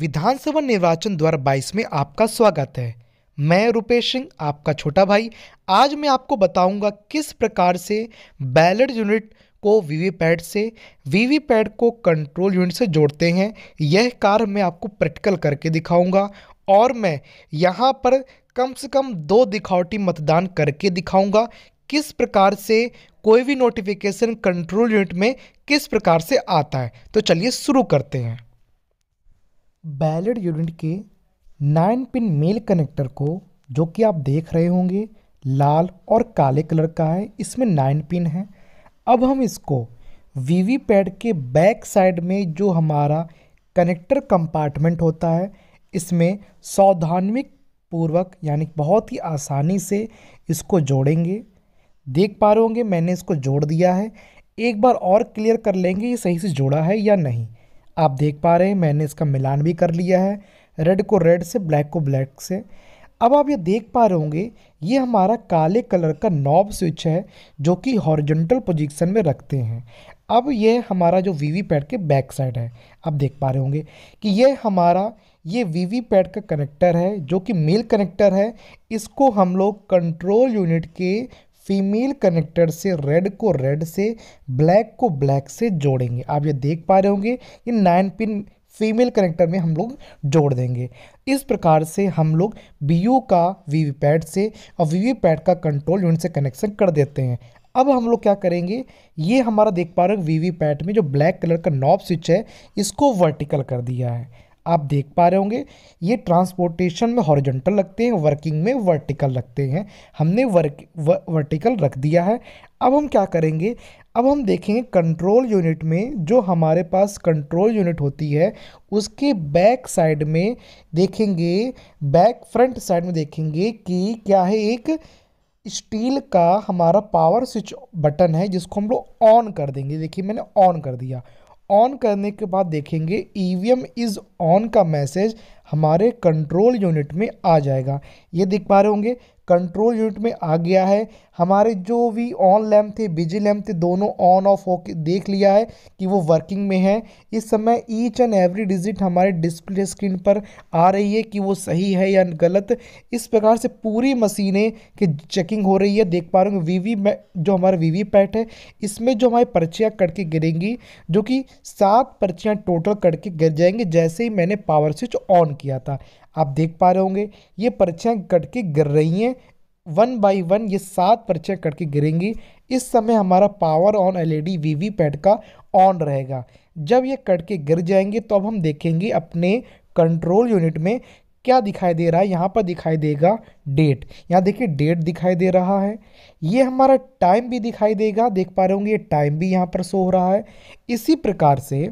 विधानसभा निर्वाचन बाईस में आपका स्वागत है मैं रुपेश सिंह आपका छोटा भाई आज मैं आपको बताऊंगा किस प्रकार से बैलेट यूनिट को वीवीपैड से वीवीपैड को कंट्रोल यूनिट से जोड़ते हैं यह कार्य मैं आपको प्रैक्टिकल करके दिखाऊंगा और मैं यहाँ पर कम से कम दो दिखावटी मतदान करके दिखाऊंगा किस प्रकार से कोई भी नोटिफिकेशन कंट्रोल यूनिट में किस प्रकार से आता है तो चलिए शुरू करते हैं बैलेड यूनिट के नाइन पिन मेल कनेक्टर को जो कि आप देख रहे होंगे लाल और काले कलर का है इसमें नाइन पिन है अब हम इसको वी पैड के बैक साइड में जो हमारा कनेक्टर कंपार्टमेंट होता है इसमें सावधानिक पूर्वक यानी बहुत ही आसानी से इसको जोड़ेंगे देख पा रहे होंगे मैंने इसको जोड़ दिया है एक बार और क्लियर कर लेंगे ये सही से जोड़ा है या नहीं आप देख पा रहे हैं मैंने इसका मिलान भी कर लिया है रेड को रेड से ब्लैक को ब्लैक से अब आप ये देख पा रहे होंगे ये हमारा काले कलर का नॉब स्विच है जो कि हॉर्जेंटल पोजीशन में रखते हैं अब ये हमारा जो वी वी पैड के बैक साइड है आप देख पा रहे होंगे कि ये हमारा ये वी वी पैड का कनेक्टर है जो कि मेल कनेक्टर है इसको हम लोग कंट्रोल यूनिट के फीमेल कनेक्टर से रेड को रेड से ब्लैक को ब्लैक से जोड़ेंगे आप ये देख पा रहे होंगे कि नाइन पिन फीमेल कनेक्टर में हम लोग जोड़ देंगे इस प्रकार से हम लोग बी का वी पैड से और वी पैड का कंट्रोल यूनिट से कनेक्शन कर देते हैं अब हम लोग क्या करेंगे ये हमारा देख पा रहे हो वी पैड में जो ब्लैक कलर का नॉब स्विच है इसको वर्टिकल कर दिया है आप देख पा रहे होंगे ये ट्रांसपोर्टेशन में हॉरिजेंटल रखते हैं वर्किंग में वर्टिकल रखते हैं हमने वर्क वर्टिकल रख दिया है अब हम क्या करेंगे अब हम देखेंगे कंट्रोल यूनिट में जो हमारे पास कंट्रोल यूनिट होती है उसके बैक साइड में देखेंगे बैक फ्रंट साइड में देखेंगे कि क्या है एक स्टील का हमारा पावर स्विच बटन है जिसको हम लोग ऑन कर देंगे देखिए मैंने ऑन कर दिया ऑन करने के बाद देखेंगे ई इज़ ऑन का मैसेज हमारे कंट्रोल यूनिट में आ जाएगा ये देख पा रहे होंगे कंट्रोल यूनिट में आ गया है हमारे जो भी ऑन लैम्प थे बिजी लैम्प थे दोनों ऑन ऑफ होके देख लिया है कि वो वर्किंग में है इस समय ईच एंड एवरी डिजिट हमारे डिस्प्ले स्क्रीन पर आ रही है कि वो सही है या गलत इस प्रकार से पूरी मशीनें की चेकिंग हो रही है देख पा रहे हो वी वी जो हमारा वी वी पैट है इसमें जो हमारी पर्चियाँ कट के गिरेंगी जो कि सात पर्चियाँ टोटल कट के गिर जाएंगी जैसे ही मैंने पावर स्विच ऑन किया था आप देख पा रहे होंगे ये पर्चियाँ कट के गिर रही हैं वन बाई वन ये सात पर्चे कट के गिरेंगी इस समय हमारा पावर ऑन एलईडी वीवीपैट का ऑन रहेगा जब ये कट के गिर जाएंगे तो अब हम देखेंगे अपने कंट्रोल यूनिट में क्या दिखाई दे रहा है यहाँ पर दिखाई देगा डेट यहाँ देखिए डेट दिखाई दे रहा है ये हमारा टाइम भी दिखाई देगा देख पा रहे होंगे ये टाइम भी यहाँ पर सो हो रहा है इसी प्रकार से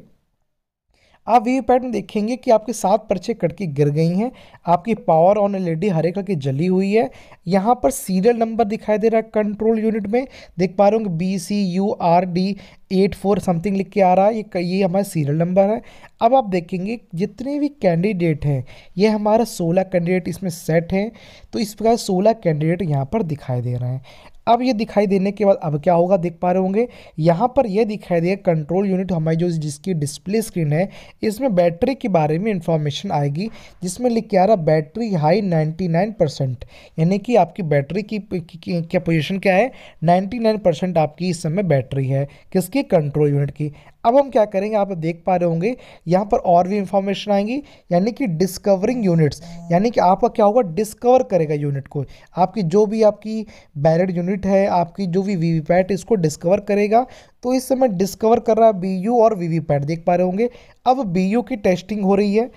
आप वीवीपैट में देखेंगे कि आपके सात पर्चे कटके गिर गई हैं आपकी पावर ऑन एलईडी हरे कलर की जली हुई है यहाँ पर सीरियल नंबर दिखाई दे रहा है कंट्रोल यूनिट में देख पा रहे होंगे B C U R D eight four something लिख के आ रहा है ये ये हमारा सीरियल नंबर है अब आप देखेंगे जितने भी कैंडिडेट हैं ये हमारा सोलह कैंडिडेट इसमें सेट हैं तो इस प्रकार सोलह कैंडिडेट यहाँ पर दिखाई दे रहे हैं अब ये दिखाई देने के बाद अब क्या होगा देख पा रहे होंगे यहाँ पर यह दिखाई देगा कंट्रोल यूनिट हमारी जो जिसकी डिस्प्ले स्क्रीन है इसमें बैटरी के बारे में इंफॉर्मेशन आएगी जिसमें लिख के आ रहा बैटरी हाई 99 परसेंट यानी कि आपकी बैटरी की क्या पोजीशन क्या है 99 परसेंट आपकी इस समय बैटरी है किसकी कंट्रोल यूनिट की अब हम क्या करेंगे आप देख पा रहे होंगे यहाँ पर और भी इंफॉर्मेशन आएंगी यानी कि डिस्कवरिंग यूनिट्स यानी कि आपका क्या होगा डिस्कवर करेगा यूनिट को आपकी जो भी आपकी बैलेट यूनिट है आपकी जो भी वी इसको डिस्कवर करेगा तो इस समय डिस्कवर कर रहा है बी और वी देख पा रहे होंगे अब बी की टेस्टिंग हो रही है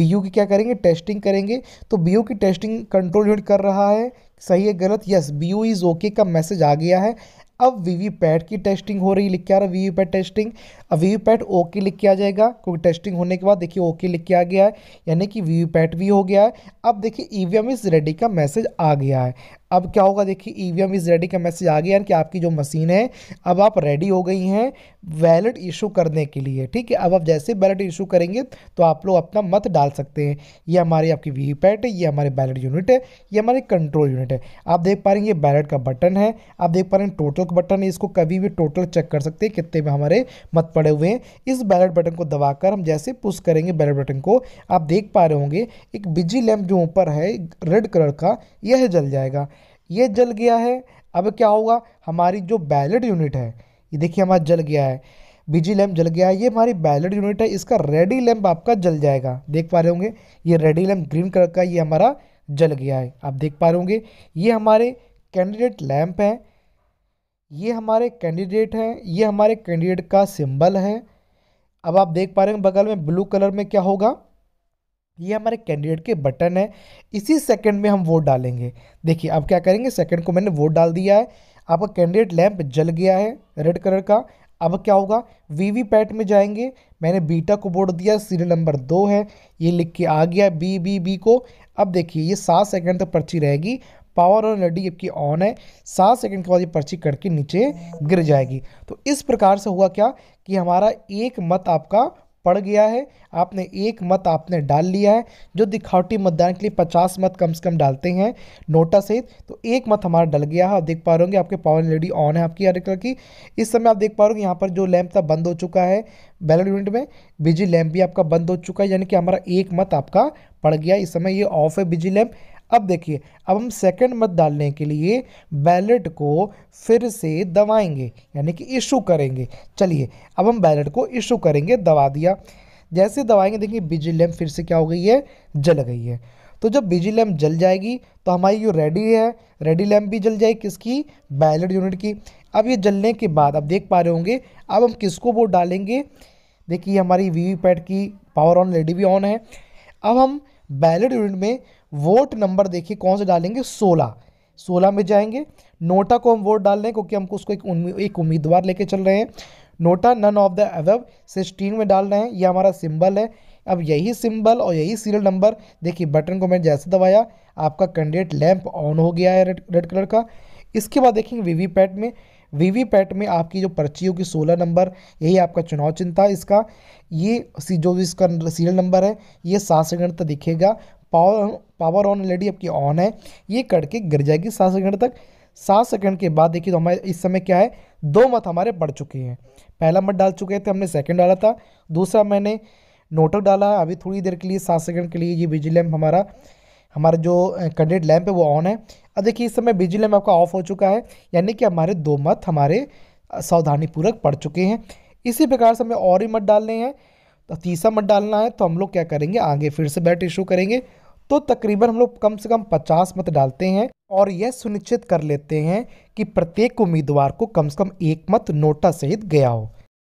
बी की क्या करेंगे टेस्टिंग करेंगे तो बी की टेस्टिंग कंट्रोल यूनिट कर रहा है सही है गलत yes B U is okay का मैसेज आ गया है अब वीवीपैट की टेस्टिंग हो रही लिख के आ रहा है पैट टेस्टिंग अब वीवीपैट ओके लिख के आ जाएगा क्योंकि टेस्टिंग होने के बाद देखिए ओके लिख के आ गया है यानी कि वीवीपैट भी हो गया है अब देखिए ईवीएम इज रेडी का मैसेज आ गया है अब क्या होगा देखिए E V M is ready का मैसेज आ गया यानी कि आपकी जो मशीन है अब आप रेडी हो गई हैं वैलेट इशू करने के लिए ठीक है अब आप जैसे बैलेट इशू करेंगे तो आप लोग अपना मत डाल सकते हैं ये हमारी आपकी वी पैट है ये हमारे बैलेट यूनिट है ये हमारे कंट्रोल यूनिट है आप देख पा रहे हैं ये बैलेट का बटन है आप देख पा रहे हैं टोटल का बटन है इसको कभी भी टोटल चेक कर सकते हैं कितने में हमारे मत पड़े हुए हैं इस बैलेट बटन को दबाकर हम जैसे पुश करेंगे बैलेट बटन को आप देख पा रहे होंगे एक बिजी लैम्प जो ऊपर है रेड कलर का यह जल जाएगा ये जल गया है अब क्या होगा हमारी जो बैलेट यूनिट है ये देखिए हमारा जल गया है बिजली लैम्प जल गया है ये हमारी बैलेट यूनिट है इसका रेडी लैम्प आपका जल जाएगा देख पा रहे होंगे ये रेडी लैम्प ग्रीन कलर का ये हमारा जल गया है आप देख पा रहे होंगे ये हमारे कैंडिडेट लैम्प हैं ये हमारे कैंडिडेट हैं ये हमारे कैंडिडेट का सिंबल है अब आप देख पा रहे हैं बगल में ब्लू कलर में क्या होगा ये हमारे कैंडिडेट के बटन है इसी सेकंड में हम वोट डालेंगे देखिए अब क्या करेंगे सेकंड को मैंने वोट डाल दिया है आपका कैंडिडेट लैंप जल गया है रेड कलर का अब क्या होगा वी पैट में जाएंगे मैंने बीटा को वोट दिया सीरियल नंबर दो है ये लिख के आ गया बी बी बी को अब देखिए ये सात सेकेंड तक पर्ची रहेगी पावर और एलईडी आपकी ऑन है सात सेकंड के बाद ये पर्ची कट के नीचे गिर जाएगी तो इस प्रकार से हुआ क्या कि हमारा एक मत आपका पड़ गया है आपने एक मत आपने डाल लिया है जो दिखावटी मतदान के लिए पचास मत कम से कम डालते हैं नोटा सहित तो एक मत हमारा डल गया है आप देख पा रहे होंगे आपके पावर लेडी ऑन है आपकी हर कलर की इस समय आप देख पा रहे हो यहाँ पर जो लैंप था बंद हो चुका है बैलेट यूनिट में बिजली लैंप भी आपका बंद हो चुका है यानी कि हमारा एक मत आपका पड़ गया इस समय ये ऑफ है बिजली लैंप अब देखिए अब हम सेकंड मत डालने के लिए बैलेट को फिर से दबाएंगे यानी कि इशू करेंगे चलिए अब हम बैलेट को इशू करेंगे दबा दिया जैसे दबाएंगे देखिए बिजली लैम्प फिर से क्या हो गई है जल गई है तो जब बिजली लैम्प जल जाएगी तो हमारी जो रेडी है रेडी लैम्प भी जल जाएगी किसकी बैलेट यूनिट की अब ये जलने के बाद अब देख पा रहे होंगे अब हम किसको वो डालेंगे देखिए हमारी वी पैड की पावर ऑन रेडी भी ऑन है अब हम बैलेट यूनिट में वोट नंबर देखिए कौन से डालेंगे सोलह सोलह में जाएंगे नोटा को हम वोट डाल रहे हैं क्योंकि हमको उसको एक एक उम्मीदवार लेके चल रहे हैं NOTA none of the above sixteen में डाल रहे हैं ये हमारा सिंबल है अब यही सिंबल और यही सीरियल नंबर देखिए बटन को मैंने जैसे दबाया आपका कैंडिडेट लैंप ऑन हो गया है रेड रेड कलर का इसके बाद देखेंगे वीवीपैट में वीवीपैट में आपकी जो पर्ची होगी सोलह नंबर यही आपका चुनाव चिन्ह था इसका ये जो इसका सीरियल नंबर है ये सात सेकंड तक दिखेगा पावर पावर ऑन ऑलरेडी आपकी ऑन है ये करके गिर जाएगी सात सेकंड तक सात सेकंड के बाद देखिए तो हमारे इस समय क्या है दो मत हमारे बढ़ चुके हैं पहला मत डाल चुके थे हमने सेकंड डाला था दूसरा मैंने नोटक डाला अभी थोड़ी देर के लिए सात सेकंड के लिए ये बिजली लैम्प हमारा हमारा जो कंडेड लैम्प है वो ऑन है अब देखिए इस समय बिजली लैम्प आपका ऑफ हो चुका है यानी कि हमारे दो मत हमारे सावधानीपूर्वक पड़ चुके हैं इसी प्रकार से हमें और ही मत डालने हैं तो तीसरा मत डालना है तो हम लोग क्या करेंगे आगे फिर से बैट इशू करेंगे तो तकरीबन हम लोग कम से कम पचास मत डालते हैं और यह सुनिश्चित कर लेते हैं कि प्रत्येक उम्मीदवार को कम से कम एक मत नोटा सहित गया हो